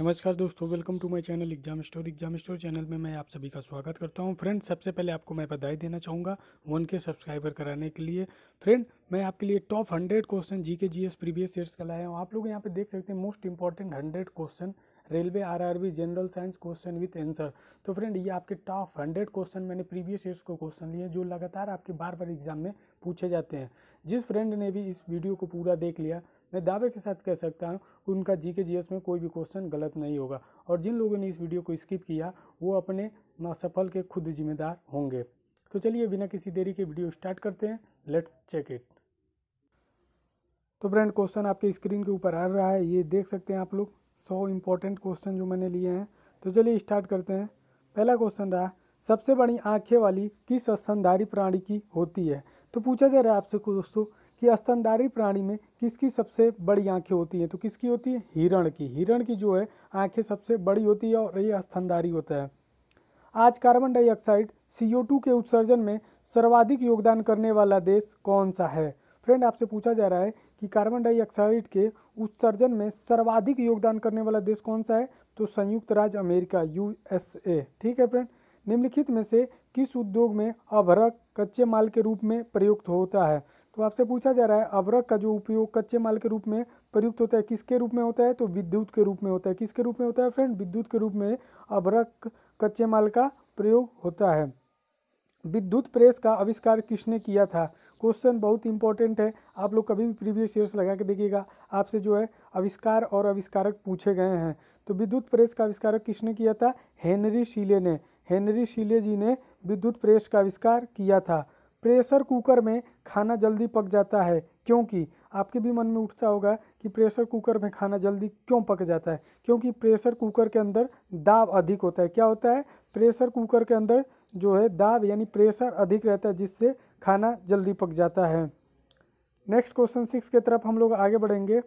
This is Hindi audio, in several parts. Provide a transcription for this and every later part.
नमस्कार दोस्तों welcome to my channel Exam Store Exam Store channel में मैं आप सभी का स्वागत करता हूं फ्रेंड सबसे पहले आपको मैं बधाई देना चाहूँगा वन के सब्सक्राइबर कराने के लिए फ्रेंड मैं आपके लिए टॉप हंड्रेड क्वेश्चन जी के जी एस प्रीवियस ईयर्स का लाया हूँ आप लोग यहाँ पे देख सकते हैं most important hundred question railway RRB general science question with answer तो फ्रेंड ये आपके टॉप हंड्रेड क्वेश्चन मैंने प्रीवियस ईयर्स को क्वेश्चन लिए जो लगातार आपके बार बार एग्जाम में पूछे जाते हैं जिस फ्रेंड ने भी इस वीडियो को पूरा देख लिया मैं दावे के साथ कह सकता हूँ कि उनका जी के में कोई भी क्वेश्चन गलत नहीं होगा और जिन लोगों ने इस वीडियो को स्किप किया वो अपने सफल के खुद जिम्मेदार होंगे तो चलिए बिना किसी देरी के वीडियो स्टार्ट करते हैं लेट्स चेक इट तो फ्रेंड क्वेश्चन आपके स्क्रीन के ऊपर आ रहा है ये देख सकते हैं आप लोग सौ इंपॉर्टेंट क्वेश्चन जो मैंने लिए हैं तो चलिए स्टार्ट करते हैं पहला क्वेश्चन रहा सबसे बड़ी आंखें वाली किस स्तनधारी प्राणी की होती है तो पूछा जा रहा है आपसे दोस्तों कि स्तनधारी प्राणी में किसकी सबसे बड़ी आंखें होती हैं तो किसकी होती है हिरण की हिरण की जो है आंखें सबसे बड़ी होती है और ये स्तनधारी होता है आज कार्बन डाइऑक्साइड सी के उत्सर्जन में सर्वाधिक योगदान करने वाला देश कौन सा है फ्रेंड आपसे पूछा जा रहा है कि कार्बन डाइऑक्साइड के उत्सर्जन में सर्वाधिक योगदान करने वाला देश कौन सा है तो संयुक्त राज्य अमेरिका यूएसए ठीक है फ्रेंड निम्नलिखित में से किस उद्योग में अभरक कच्चे माल के रूप में प्रयुक्त होता है तो आपसे पूछा जा रहा है अवरक का जो उपयोग कच्चे माल के रूप में प्रयुक्त होता है किसके रूप में होता है तो विद्युत के रूप में होता है किसके रूप में होता है फ्रेंड विद्युत के रूप में अवरक कच्चे माल का प्रयोग होता है विद्युत प्रेस का आविष्कार किसने किया था क्वेश्चन बहुत इंपॉर्टेंट है आप लोग कभी भी प्रीवियस ईयर्स लगा के देखिएगा आपसे जो है आविष्कार और आविष्कारक पूछे गए हैं तो विद्युत प्रेस का आविष्कारक किसने किया था हेनरी शीले ने हेनरी शीले जी ने विद्युत प्रेस का आविष्कार किया था प्रेशर कुकर में खाना जल्दी पक जाता है क्योंकि आपके भी मन में उठता होगा कि प्रेशर कुकर में खाना जल्दी क्यों पक जाता है क्योंकि प्रेशर कुकर के अंदर दाब अधिक होता है क्या होता है प्रेशर कुकर के अंदर जो है दाब यानी प्रेशर अधिक रहता है जिससे खाना जल्दी पक जाता है नेक्स्ट क्वेश्चन सिक्स के तरफ हम लोग आगे बढ़ेंगे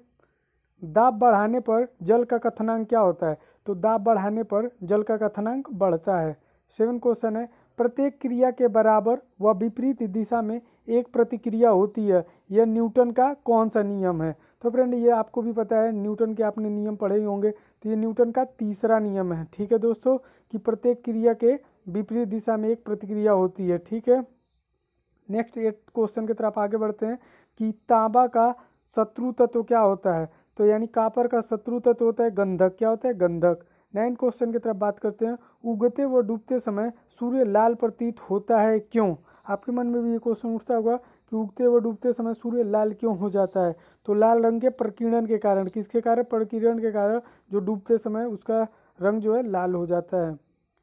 दाब बढ़ाने पर जल का कथनांक क्या होता है तो दाब बढ़ाने पर जल का कथनांक बढ़ता है सेवन क्वेश्चन है प्रत्येक क्रिया के बराबर व विपरीत दिशा में एक प्रतिक्रिया होती है यह न्यूटन का कौन सा नियम है तो फ्रेंड ये आपको भी पता है न्यूटन के आपने नियम पढ़े ही होंगे तो ये न्यूटन का तीसरा नियम है ठीक है दोस्तों कि प्रत्येक क्रिया के विपरीत दिशा में एक प्रतिक्रिया होती है ठीक है नेक्स्ट एट क्वेश्चन की तरफ आगे बढ़ते हैं कि तांबा का शत्रु तत्व क्या होता है तो यानी कापर का शत्रु तत्व होता है गंधक क्या होता है गंधक नाइन क्वेश्चन की तरफ बात करते हैं उगते व डूबते समय सूर्य लाल प्रतीत होता है क्यों आपके मन में भी ये क्वेश्चन उठता होगा कि उगते व डूबते समय सूर्य लाल क्यों हो जाता है तो लाल रंग के प्रकीर्णन के कारण किसके कारण प्रकीर्णन के कारण जो डूबते समय उसका रंग जो है लाल हो जाता है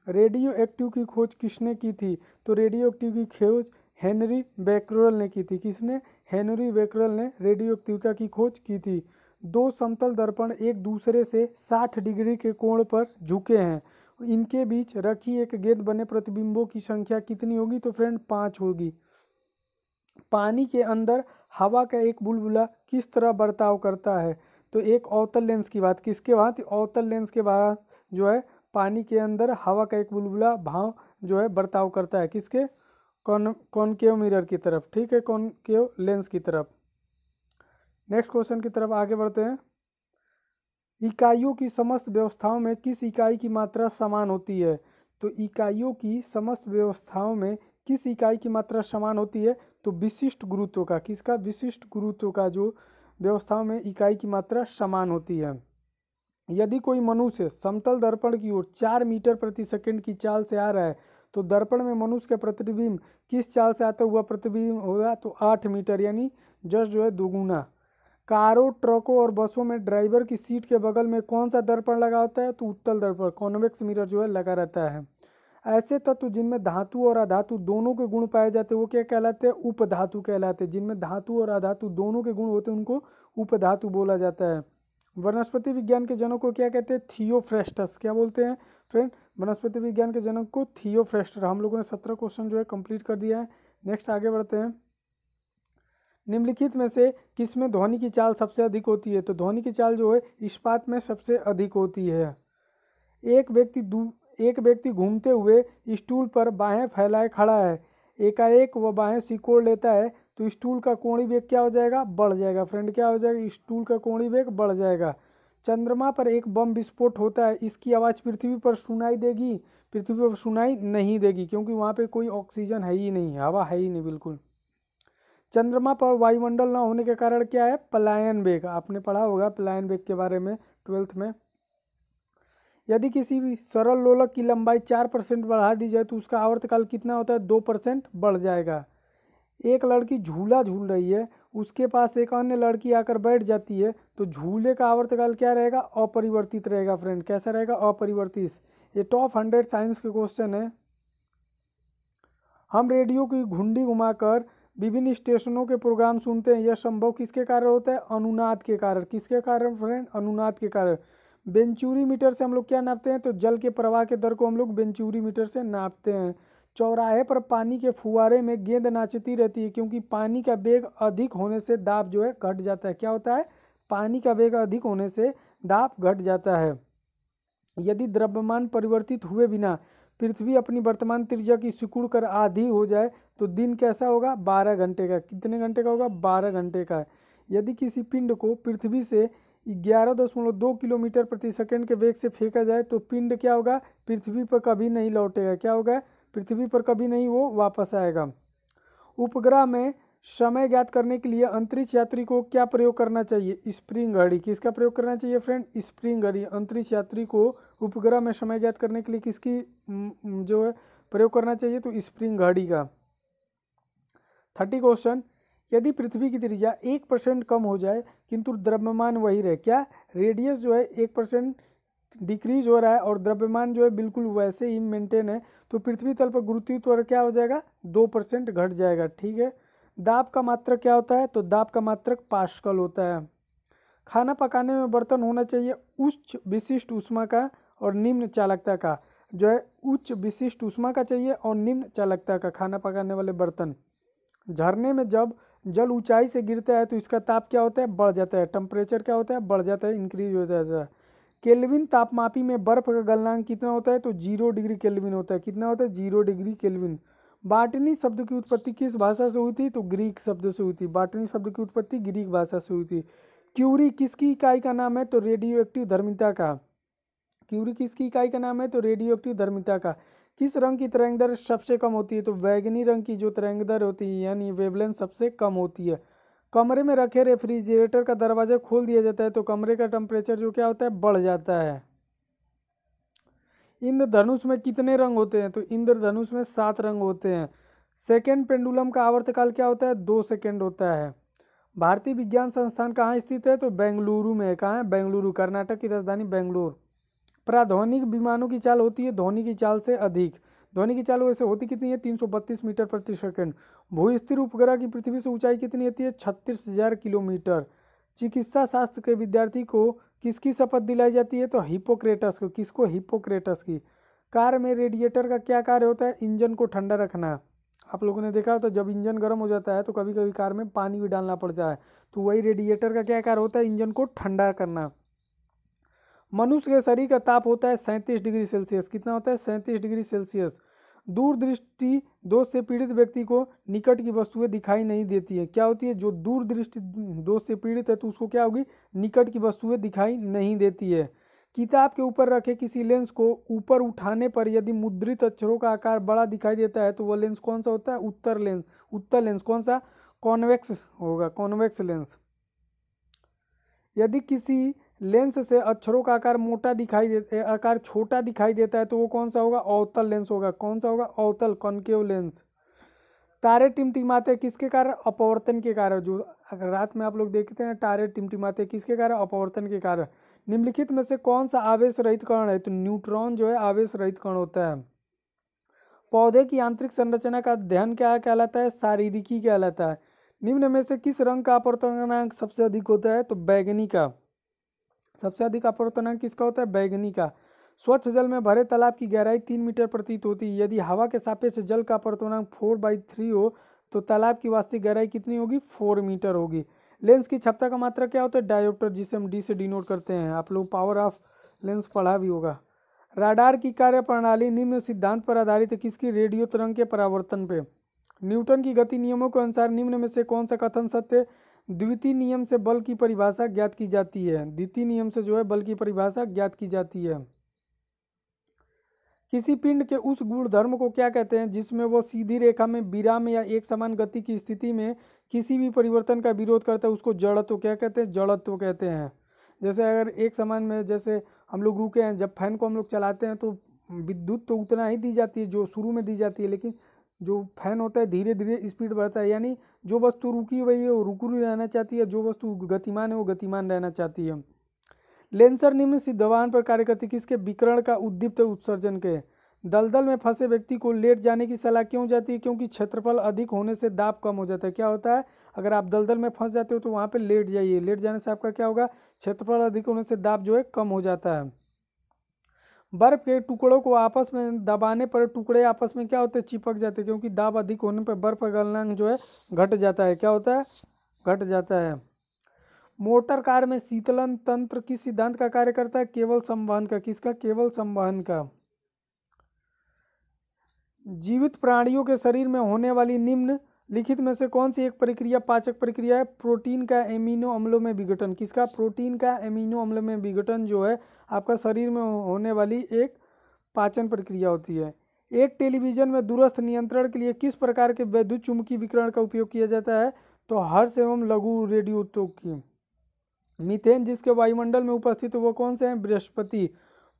रेडियो एक्टिव की खोज किसने की थी तो रेडियो एक्टिव की खोज हेनरी बेकरल ने की थी किसने हेनरी बेकरल ने रेडियो एक्टिवता की खोज की थी दो समतल दर्पण एक दूसरे से 60 डिग्री के कोण पर झुके हैं इनके बीच रखी एक गेंद बने प्रतिबिंबों की संख्या कितनी होगी तो फ्रेंड पाँच होगी पानी के अंदर हवा का एक बुलबुला किस तरह बर्ताव करता है तो एक अवतल लेंस की बात किसके बाद तो अवतल लेंस के बाद जो है पानी के अंदर हवा का एक बुलबुला भाव जो है बर्ताव करता है किसके कौन कॉनकेव मिरर की तरफ ठीक है कॉनकेव लेंस की तरफ नेक्स्ट क्वेश्चन की तरफ आगे बढ़ते हैं इकाइयों की समस्त व्यवस्थाओं में किस इकाई की मात्रा समान होती है तो इकाइयों की समस्त व्यवस्थाओं में किस इकाई की मात्रा समान होती है तो विशिष्ट गुरुत्व का किसका विशिष्ट गुरुत्व का जो व्यवस्थाओं में इकाई की मात्रा समान होती है यदि कोई मनुष्य समतल दर्पण की ओर चार मीटर प्रति सेकंड की चाल से आ रहा है तो दर्पण में मनुष्य का प्रतिबिंब किस चाल से आता हुआ प्रतिबिंब होगा तो आठ मीटर यानी जस्ट जो है दोगुना कारों ट्रकों और बसों में ड्राइवर की सीट के बगल में कौन सा दर्पण लगा होता है तो उत्तल दर्पण कॉन्वेक्स मिरर जो है लगा रहता है ऐसे तत्व जिनमें धातु और अधातु दोनों के गुण पाए जाते हैं वो क्या कहलाते हैं उपधातु कहलाते हैं जिनमें धातु और अधातु दोनों के गुण होते हैं उनको उपधातु बोला जाता है वनस्पति विज्ञान के जनक को क्या कहते हैं थियोफ्रेस्टस क्या बोलते हैं फ्रेंड वनस्पति विज्ञान के जनक को थियोफ्रेस्टर हम लोगों ने सत्रह क्वेश्चन जो है कंप्लीट कर दिया है नेक्स्ट आगे बढ़ते हैं निम्नलिखित में से किस में ध्वनि की चाल सबसे अधिक होती है तो ध्वनि की चाल जो है इस्पात में सबसे अधिक होती है एक व्यक्ति दू एक व्यक्ति घूमते हुए स्टूल पर बाहें फैलाए खड़ा है एकाएक वह बाहें सिकोड़ लेता है तो स्टूल का कोणी वेग क्या हो जाएगा बढ़ जाएगा फ्रेंड क्या हो जाएगा स्टूल का कोणी वेग बढ़ जाएगा चंद्रमा पर एक बम विस्फोट होता है इसकी आवाज़ पृथ्वी पर सुनाई देगी पृथ्वी पर सुनाई नहीं देगी क्योंकि वहाँ पे कोई ऑक्सीजन है ही नहीं हवा है ही नहीं बिल्कुल चंद्रमा पर वायुमंडल ना होने के कारण क्या है पलायन वेग आपने पढ़ा होगा पलायन वेग के बारे में ट्वेल्थ में यदि किसी भी सरल लोलक की लंबाई चार परसेंट बढ़ा दी जाए तो उसका आवर्तकाल कितना होता है दो परसेंट बढ़ जाएगा एक लड़की झूला झूल रही है उसके पास एक अन्य लड़की आकर बैठ जाती है तो झूले का आवर्तकाल क्या रहेगा अपरिवर्तित रहेगा फ्रेंड कैसा रहेगा अपरिवर्तित ये टॉप हंड्रेड साइंस के क्वेश्चन है हम रेडियो की घुंडी घुमाकर विभिन्न स्टेशनों के प्रोग्राम सुनते हैं यह संभव किसके कारण होता है अनुनाद के कारण किसके कारण फ्रेंड अनुनाद के कारण बेंचूरी मीटर से हम लोग क्या नापते हैं तो जल के प्रवाह के दर को हम लोग बेंचूरी मीटर से नापते हैं चौराहे पर पानी के फुहारे में गेंद नाचती रहती है क्योंकि पानी का वेग अधिक होने से दाब जो है घट जाता है क्या होता है पानी का वेग अधिक होने से दाब घट जाता है यदि द्रव्यमान परिवर्तित हुए बिना पृथ्वी अपनी वर्तमान त्रिज्या की सिकुड़ कर आधी हो जाए तो दिन कैसा होगा बारह घंटे का कितने घंटे का होगा बारह घंटे का है यदि किसी पिंड को पृथ्वी से ग्यारह दशमलव दो किलोमीटर प्रति सेकंड के वेग से फेंका जाए तो पिंड क्या होगा पृथ्वी पर कभी नहीं लौटेगा क्या होगा पृथ्वी पर कभी नहीं वो वापस आएगा उपग्रह में समय ज्ञात करने के लिए अंतरिक्ष यात्री को क्या प्रयोग करना चाहिए स्प्रिंग घड़ी किसका प्रयोग करना चाहिए फ्रेंड स्प्रिंग घड़ी अंतरिक्ष यात्री को उपग्रह में समय ज्ञात करने के लिए किसकी जो है प्रयोग करना चाहिए तो स्प्रिंग घड़ी का थर्टी क्वेश्चन यदि पृथ्वी की त्रिज्या एक परसेंट कम हो जाए किंतु द्रव्यमान वही रहे क्या रेडियस जो है एक परसेंट डिक्रीज हो रहा है और द्रव्यमान जो है बिल्कुल वैसे ही मेंटेन है तो पृथ्वी तल पर गुरुत्व क्या हो जाएगा दो परसेंट घट जाएगा ठीक है दाब का मात्रक क्या होता है तो दाब का मात्रक पास्कल होता है खाना पकाने में बर्तन होना चाहिए उच्च विशिष्ट उष्मा का और निम्न चालकता का जो है उच्च विशिष्ट उष्मा का चाहिए और निम्न चालकता का खाना पकाने वाले बर्तन झरने में जब जल ऊंचाई से गिरता है तो इसका ताप क्या होता है बढ़ जाता है टेम्परेचर क्या होता है बढ़ जाता है इंक्रीज हो जाता है केल्विन तापमापी में बर्फ़ का गलनांक कितना होता है तो जीरो डिग्री केल्विन होता है कितना होता है जीरो डिग्री केल्विन बाटनी शब्द की उत्पत्ति किस भाषा से हुई थी तो ग्रीक शब्द से हुई थी बाटनी शब्द की उत्पत्ति ग्रीक भाषा से हुई थी क्यूरी किसकी इकाई का नाम है तो रेडियो एक्टिव धर्मिता का क्यूरी किसकी इकाई का नाम है तो रेडियो एक्टिव धर्मिता का किस रंग की तरंग दर सबसे कम होती है तो बैगनी रंग की जो तरंग दर होती है यानी वेवलेंथ सबसे कम होती है कमरे में रखे रेफ्रिजरेटर का दरवाज़ा खोल दिया जाता है तो कमरे का टेम्परेचर जो क्या होता है बढ़ जाता है इंद्रधनुष में कितने रंग होते हैं तो इंद्रधनुष में सात रंग होते हैं सेकेंड पेंडुलम का आवर्तकाल क्या होता है दो सेकेंड होता है भारतीय विज्ञान संस्थान कहाँ स्थित है तो बेंगलुरु में है कहाँ है बेंगलुरु कर्नाटक की राजधानी बेंगलुरु प्राध्वनिक विमानों की चाल होती है ध्वनि की चाल से अधिक ध्वनि की चाल वैसे होती कितनी है 332 मीटर प्रति सेकंड भूस्थिर उपग्रह की पृथ्वी से ऊंचाई कितनी होती है छत्तीस हजार किलोमीटर चिकित्सा शास्त्र के विद्यार्थी को किसकी शपथ दिलाई जाती है तो हिपोक्रेटस को किसको हिपोक्रेटस की कार में रेडिएटर का क्या कार्य होता है इंजन को ठंडा रखना आप लोगों ने देखा तो जब इंजन गर्म हो जाता है तो कभी कभी कार में पानी भी डालना पड़ता है तो वही रेडिएटर का क्या कार्य होता है इंजन को ठंडा करना मनुष्य के शरीर का ताप होता है सैंतीस डिग्री सेल्सियस कितना होता है सैंतीस डिग्री सेल्सियस दूरदृष्टि दोष से पीड़ित व्यक्ति को निकट की वस्तुएं दिखाई नहीं देती है क्या होती है जो दूरदृष्टि दोष से पीड़ित है तो उसको क्या होगी निकट की वस्तुएं दिखाई नहीं देती है किताब के ऊपर रखे किसी लेंस को ऊपर उठाने पर यदि मुद्रित अक्षरों का आकार बड़ा दिखाई देता है तो वह लेंस कौन सा होता है उत्तर लेंस उत्तर लेंस कौन सा कॉन्वेक्स होगा कॉन्वेक्स लेंस यदि किसी लेंस से अक्षरों का आकार मोटा दिखाई देता है आकार छोटा दिखाई देता है तो वो कौन सा होगा अवतल लेंस होगा कौन सा होगा अवतल कॉन्केव लेंस तारे टिमटिमाते किसके कारण अपवर्तन के कारण जो रात में आप लोग देखते हैं तारे टिमटिमाते किसके कारण अपवर्तन के कारण निम्नलिखित में से कौन सा आवेश रहित कण है तो न्यूट्रॉन जो है आवेश रहित कण होता है पौधे की आंतरिक संरचना का अध्ययन क्या कहलाता है शारीरिकी कहलाता है निम्न में से किस रंग का अपवर्तनांक सबसे अधिक होता है तो बैगनी का सबसे अधिक अपवर्तनांक किसका होता है बैगनी का स्वच्छ जल में भरे तालाब की गहराई तीन मीटर प्रतीत होती है यदि हवा के सापेक्ष जल का अपवर्तनांक फोर बाई थ्री हो तो तालाब की वास्तविक गहराई कितनी होगी फोर मीटर होगी लेंस की क्षमता का मात्रा क्या होता है डायोप्टर जिसे हम डी से डिनोट करते हैं आप लोग पावर ऑफ लेंस पढ़ा भी होगा राडार की कार्य प्रणाली निम्न सिद्धांत पर आधारित है किसकी रेडियो तरंग के परावर्तन पे न्यूटन की गति नियमों के अनुसार निम्न में से कौन सा कथन सत्य द्वितीय नियम से बल की परिभाषा ज्ञात की जाती है द्वितीय नियम से जो है बल की परिभाषा ज्ञात की जाती है किसी पिंड के उस गुणधर्म को क्या कहते हैं जिसमें वो सीधी रेखा में विराम या एक समान गति की स्थिति में किसी भी परिवर्तन का विरोध करता है उसको जड़त्व क्या कहते हैं जड़त्व कहते हैं जैसे अगर एक समान में जैसे हम लोग रुके हैं जब फैन को हम लोग चलाते हैं तो विद्युत तो उतना ही दी जाती है जो शुरू में दी जाती है लेकिन जो फैन होता है धीरे धीरे स्पीड बढ़ता है यानी जो वस्तु रुकी हुई है वो रुक रहना चाहती है जो वस्तु गतिमान है वो गतिमान रहना चाहती है लेंसर निम्न सिद्धवान पर कार्य करती किसके विकरण का उद्दीप्त उत्सर्जन के दलदल में फंसे व्यक्ति को लेट जाने की सलाह क्यों जाती है क्योंकि क्षेत्रफल अधिक होने से दाब कम हो जाता है क्या होता है अगर आप दलदल में फंस जाते हो तो वहाँ पर लेट जाइए लेट जाने से आपका क्या होगा क्षेत्रफल अधिक होने से दाब जो है कम हो जाता है बर्फ़ के टुकड़ों को आपस में दबाने पर टुकड़े आपस में क्या होते हैं चिपक जाते हैं क्योंकि दाब अधिक होने पर बर्फ़ गलनांक जो है घट जाता है क्या होता है घट जाता है मोटर कार में शीतलन तंत्र किस सिद्धांत का कार्य करता है केवल संवहन का किसका केवल संवहन का जीवित प्राणियों के शरीर में होने वाली निम्न लिखित में से कौन सी एक प्रक्रिया पाचक प्रक्रिया है प्रोटीन का एमिनो अम्लों में विघटन किसका प्रोटीन का एमिनो अम्ल में विघटन जो है आपका शरीर में होने वाली एक पाचन प्रक्रिया होती है एक टेलीविजन में दूरस्थ नियंत्रण के लिए किस प्रकार के वैद्युत चुंबकीय विकरण का उपयोग किया जाता है तो हर्ष एवं लघु रेडियो उद्योग की मिथेन जिसके वायुमंडल में उपस्थित वो कौन से हैं बृहस्पति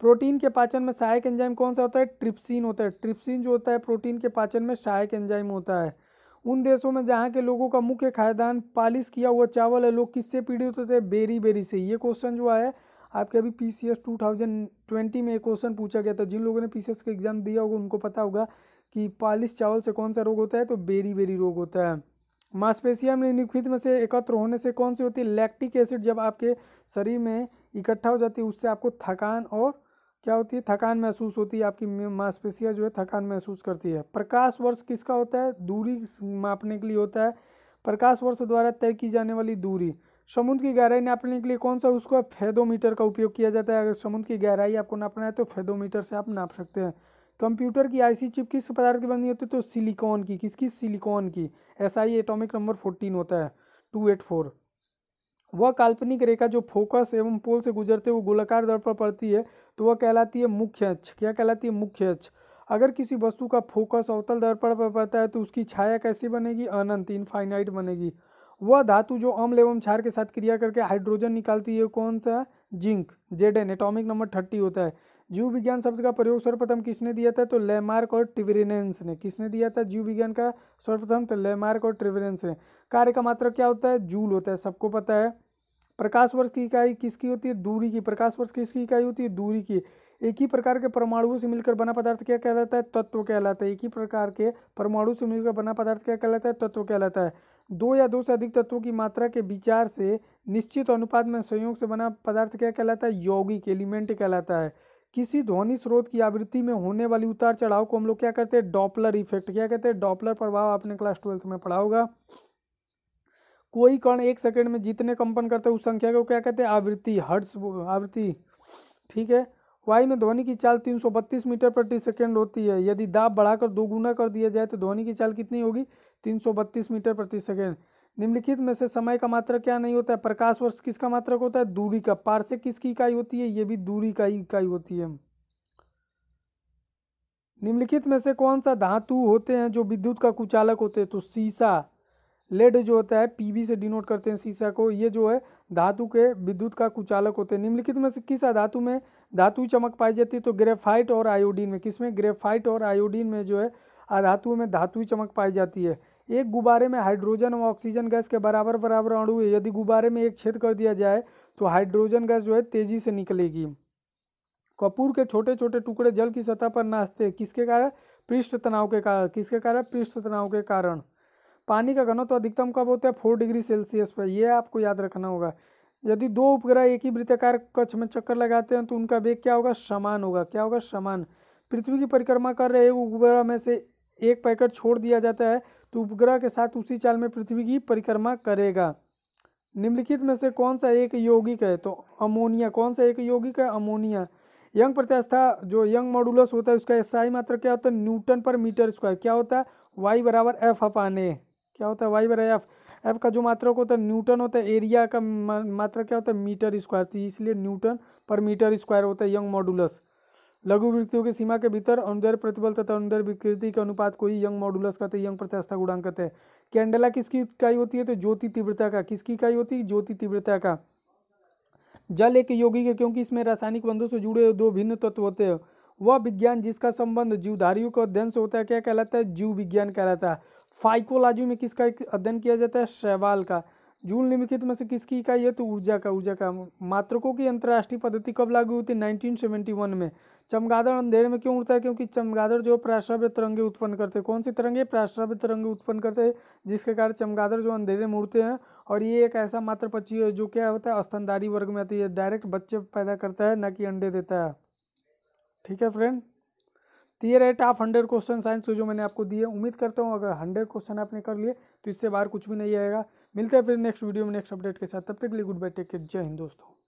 प्रोटीन के पाचन में सहायक एंजाइम कौन सा होता है ट्रिप्सिन होता है ट्रिप्सिन जो होता है प्रोटीन के पाचन में सहायक एंजाइम होता है उन देशों में जहाँ के लोगों का मुख्य खायदान पालिश किया हुआ चावल है लोग किससे पीड़ित होते हैं बेरी बेरी से ये क्वेश्चन जो आया आपके अभी P C S two thousand twenty में एक क्वेश्चन पूछा गया था जिन लोगों ने पी सी एस का एग्ज़ाम दिया होगा उनको पता होगा कि पालिश चावल से कौन सा रोग होता है तो बेरी बेरी रोग होता है मांसपेशिया में निखित में से एकत्र होने से कौन सी होती है लैक्टिक एसिड जब आपके शरीर में इकट्ठा हो जाती है उससे आपको थकान और क्या होती है थकान महसूस होती है आपकी मांसपेशियाँ जो है थकान महसूस करती है प्रकाश वर्ष किसका होता है दूरी मापने के लिए होता है प्रकाश वर्ष द्वारा तय की जाने वाली दूरी समुद्र की गहराई नापने के लिए कौन सा उसको फेदोमीटर का उपयोग किया जाता है अगर समुद्र की गहराई आपको नापना है तो फेदोमीटर से आप नाप सकते हैं कंप्यूटर की आईसी चिप किस पदार्थ की बनी होती है तो सिलिकॉन की किसकी सिलिकॉन की S I atomic number fourteen होता है टू एट फोर वह काल्पनिक रेखा जो फोकस एवं पोल से गुजरते हुए गोलाकार पर पड़ती है तो वह कहलाती है मुख्य अक्ष क्या कहलाती है मुख्य अक्ष अगर किसी वस्तु का फोकस अवतल दर्पण पर पड़ता है तो उसकी छाया कैसी बनेगी अनंत इनफाइनाइट बनेगी वह धातु जो अम्ल एवं क्षार के साथ क्रिया करके हाइड्रोजन निकालती है कौन सा zinc Z N atomic number thirty होता है जीव विज्ञान शब्द का प्रयोग सर्वप्रथम किसने दिया था तो लेमार्क और ट्रिवरेनेंस ने किसने दिया था जीव विज्ञान का सर्वप्रथम तो लेमार्क और ट्रिवरेनेंस ने कार्य का मात्रक क्या होता है जूल होता है सबको पता है प्रकाश वर्ष की इकाई किसकी होती है दूरी की प्रकाश वर्ष किसकी इकाई होती है दूरी की एक ही प्रकार के परमाणुओं से मिलकर बना पदार्थ क्या कहलाता है तत्व कहलाता है एक ही प्रकार के परमाणु से मिलकर बना पदार्थ क्या कहलाता है तत्व कहलाता है दो या दो से अधिक तत्वों की मात्रा के विचार से निश्चित अनुपात में संयोग से बना पदार्थ क्या कहलाता है यौगिक एलिमेंट कहलाता है किसी ध्वनि स्रोत की आवृत्ति में होने वाली उतार चढ़ाव को हम लोग क्या कहते हैं डॉपलर इफेक्ट क्या कहते हैं डॉपलर प्रभाव आपने क्लास ट्वेल्थ में पढ़ा होगा कोई कण एक सेकंड में जितने कंपन करते हैं उस संख्या को क्या कहते हैं आवृत्ति हर्ट्स आवृत्ति ठीक है वायु में ध्वनि की चाल 332 मीटर प्रति सेकंड होती है यदि दाब बढ़ाकर दो गुना कर दिया जाए तो ध्वनि की चाल कितनी होगी 332 मीटर प्रति सेकंड निम्नलिखित में से समय का मात्रक क्या नहीं होता है प्रकाश वर्ष किसका मात्रक होता है दूरी का पार्षिक किसकी इकाई होती है ये भी दूरी का इकाई होती है निम्नलिखित में से कौन सा धातु होते हैं जो विद्युत का कुचालक होते हैं तो सीसा लेड जो होता है पीवी से डिनोट करते हैं सीसा को ये जो है धातु के विद्युत का कुचालक होते हैं निम्नलिखित में से किस धातु में धातु चमक पाई जाती है तो ग्रेफाइट और आयोडीन में किसमें ग्रेफाइट और आयोडीन में जो है धातु में धातु चमक पाई जाती है एक गुब्बारे में हाइड्रोजन और ऑक्सीजन गैस के बराबर बराबर अणु है यदि गुब्बारे में एक छेद कर दिया जाए तो हाइड्रोजन गैस जो है तेजी से निकलेगी कपूर के छोटे छोटे टुकड़े जल की सतह पर नाचते हैं किसके कारण पृष्ठ तनाव के कारण किसके कारण पृष्ठ तनाव के कारण पानी का घनत्व तो अधिकतम कब होता है फोर डिग्री सेल्सियस पर यह आपको याद रखना होगा यदि दो उपग्रह एक ही वृत्ताकार कक्ष में चक्कर लगाते हैं तो उनका वेग क्या होगा समान होगा क्या होगा समान पृथ्वी की परिक्रमा कर रहे एक उपग्रह में से एक पैकेट छोड़ दिया जाता है तो उपग्रह के साथ उसी चाल में पृथ्वी की परिक्रमा करेगा निम्नलिखित में से कौन सा एक यौगिक है तो अमोनिया कौन सा एक यौगिक है अमोनिया यंग प्रत्यास्था जो यंग मॉडुलस होता है उसका एसआई मात्र क्या होता है न्यूटन पर मीटर स्क्वायर क्या होता है वाई बराबर एफ अपाने क्या होता है वाई बराबर एफ एफ का जो मात्रक होता है न्यूटन होता है एरिया का मात्रक क्या होता है मीटर स्क्वायर तो इसलिए न्यूटन पर मीटर स्क्वायर होता है यंग मॉडुलस लघु विकृतियों की सीमा के भीतर अनुदैर प्रतिबल तथा अनुदैर विकृति के अनुपात को ही यंग मॉडुलस कहते हैं यंग प्रत्यास्था गुणांक कहते हैं कैंडेला किसकी इकाई होती है तो ज्योति तीव्रता का किसकी इकाई होती है ज्योति तीव्रता का जल एक योगी के क्योंकि इसमें रासायनिक बंधों से जुड़े दो भिन्न तत्व होते हैं वह विज्ञान जिसका संबंध जीवधारियों के अध्ययन से होता है क्या कहलाता है जीव विज्ञान कहलाता है फाइकोलॉजी में किसका अध्ययन किया जाता है शैवाल का जूल निम्नलिखित में से किसकी इकाई है तो ऊर्जा का ऊर्जा का मात्रकों की अंतर्राष्ट्रीय पद्धति कब लागू हुई थी 1971 में चमगादड़ अंधेरे में क्यों उड़ता है क्योंकि चमगादड़ जो प्राश्रव्य तरंगे उत्पन्न करते हैं कौन सी तरंगे प्राश्रव्य तरंगे उत्पन्न करते हैं जिसके कारण चमगादड़ जो अंधेरे में उड़ते हैं और ये एक ऐसा मात्र पक्षी है जो क्या होता है अस्तनदारी वर्ग में आती है डायरेक्ट बच्चे पैदा करता है ना कि अंडे देता है ठीक है फ्रेंड तो ये रहे टॉप हंड्रेड क्वेश्चन साइंस जो मैंने आपको दिए उम्मीद करता हूँ अगर हंड्रेड क्वेश्चन आपने कर लिए तो इससे बाहर कुछ भी नहीं आएगा मिलते हैं फिर नेक्स्ट वीडियो में नेक्स्ट अपडेट के साथ तब तक के लिए गुड बाय टेक केयर जय हिंद दोस्तों